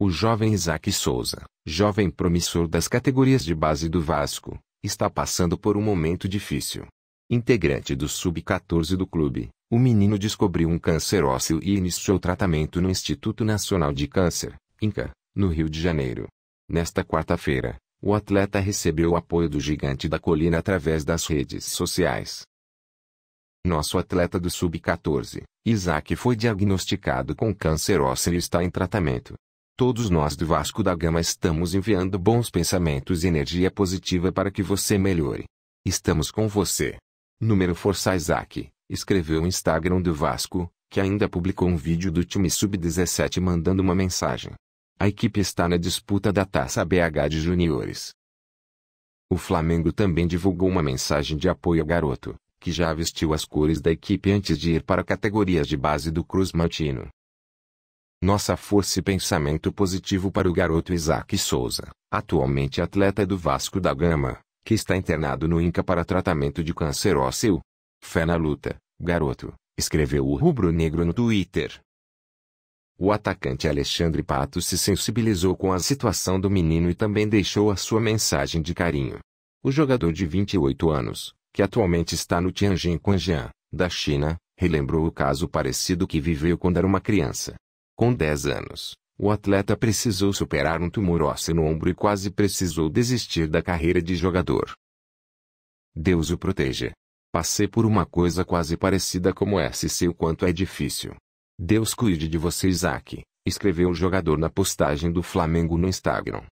O jovem Isaac Souza, jovem promissor das categorias de base do Vasco, está passando por um momento difícil. Integrante do Sub-14 do clube, o menino descobriu um câncer ósseo e iniciou tratamento no Instituto Nacional de Câncer, INCA, no Rio de Janeiro. Nesta quarta-feira, o atleta recebeu o apoio do gigante da colina através das redes sociais. Nosso atleta do Sub-14, Isaac foi diagnosticado com câncer ósseo e está em tratamento. Todos nós do Vasco da Gama estamos enviando bons pensamentos e energia positiva para que você melhore. Estamos com você. Número Força Isaac, escreveu o Instagram do Vasco, que ainda publicou um vídeo do time Sub-17 mandando uma mensagem. A equipe está na disputa da Taça BH de Juniores. O Flamengo também divulgou uma mensagem de apoio ao garoto, que já vestiu as cores da equipe antes de ir para categorias de base do Cruz Maltino. Nossa força e pensamento positivo para o garoto Isaac Souza, atualmente atleta do Vasco da Gama, que está internado no INCA para tratamento de câncer ósseo. Fé na luta, garoto, escreveu o rubro-negro no Twitter. O atacante Alexandre Pato se sensibilizou com a situação do menino e também deixou a sua mensagem de carinho. O jogador de 28 anos, que atualmente está no Tianjin Quanjian, da China, relembrou o caso parecido que viveu quando era uma criança. Com 10 anos, o atleta precisou superar um tumor ósseo no ombro e quase precisou desistir da carreira de jogador. Deus o proteja. Passei por uma coisa quase parecida como essa e sei o quanto é difícil. Deus cuide de você, Isaac, escreveu o jogador na postagem do Flamengo no Instagram.